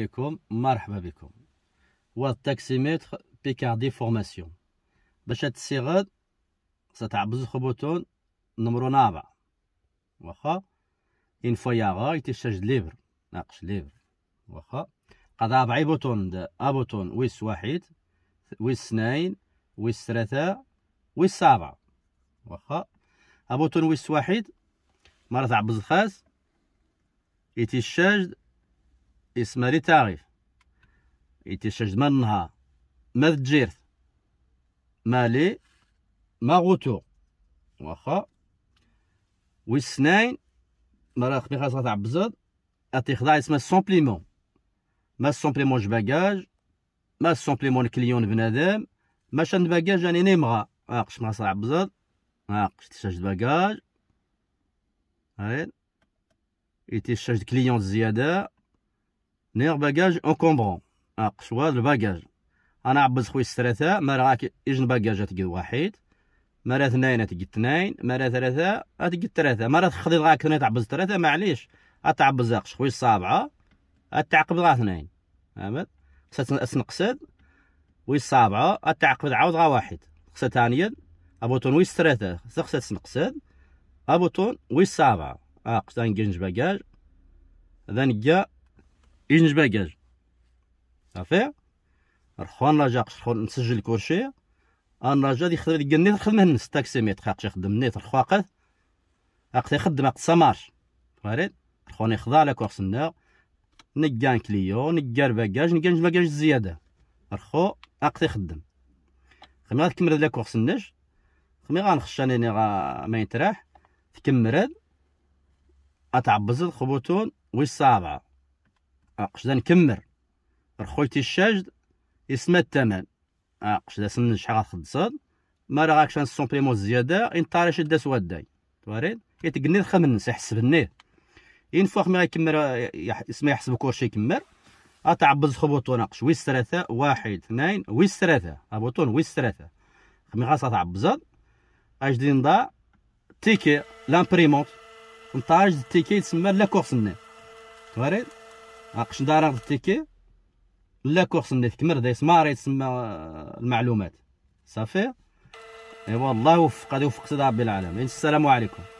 بكم مرحبا بكم والتاكسيمتر بيكاردي فورماسيون باش هاد الصيغات ستعبز خبوتون نمرو نابع واخا اين فوا ياغا يتشاج ليبر ناقش ليبر واخا قضا ربعي بوتون دا ابوتون ويس واحد ويس اثنين ويس ثلاثة ويس سبعة واخا ابوتون ويس واحد مرة تعبز الخاس يتشاج اسمري تاغيف يتشجد من نهار ما تجيرت مالي ما غوتو واخا ويسناين مرا خبي خاص غتاع اتي اتخضع اسمه سومبليمون ما سومبليمون باجاج ما سومبليمون كليون بنادم ما شان باجاج يعني نيمغا اقش ما صعب بزاف اقش تشجد باجاج ايتي يتشجد كليون زياده نير باجاج اونكومبرون اقشوا الباجاج انا عبز خويا السراثا مرا اجن باجاج تقد واحد راه اثنين تقد اثنين راه ثلاثة تقد ثلاثة راه تخضيض غاك اثنين تعبز ثلاثة معليش اتعبز اقش خويا الصابعة اتعقب غا اثنين فهمت اسنقصد وي الصابعة اتعقب عاود غا واحد خصها ثانيا ابوتون وي الثلاثة خصها تسنقصد ابوتون وي الصابعة اقش تنقنج باجاج ذا نقا إنج باكاج صافي رخوان نرجع شخون نسجل كورشي نرجع دي خدمة ديال نيت خدمة نص تاكسي ميت يخدم نيت رخواقات أقتي خدمة قصا مارش فاريد رخوان يخضع على كورسنا نكان كليو نكان باكاج نكان باكاج زيادة رخو أقتي خدم خمي غتكمل هاد لاكورس النج خمي غنخش أنا غا ما يتراح تكمرد اتعبز الخبوتون ويش الصابعه ذا نكمر رخويتي الشاجد يسمى الثمن ذا سن شحال غتخلصد ما راه غاكش السومبليمون الزياده ان طاري شده سواداي تواريد يتقني الخمن يحسب النيه اين فوا ما يكمر اسمه يحسب كلشي يكمر اتعبز خبوطو ناقش ويس ثلاثة واحد اثنين ويس ثلاثة ابوطون ويس ثلاثة خمي غاصة تعبزات اجدي نضا تيكي لامبريمونت نتاج تيكي تسمى لا كورس النيل تواريد قشندارة غد التيكي لا كورس اللي تكمر دايس ماري تسمى المعلومات صافي ايوا الله يوفق غادي يوفق سيدي ربي العالمين السلام عليكم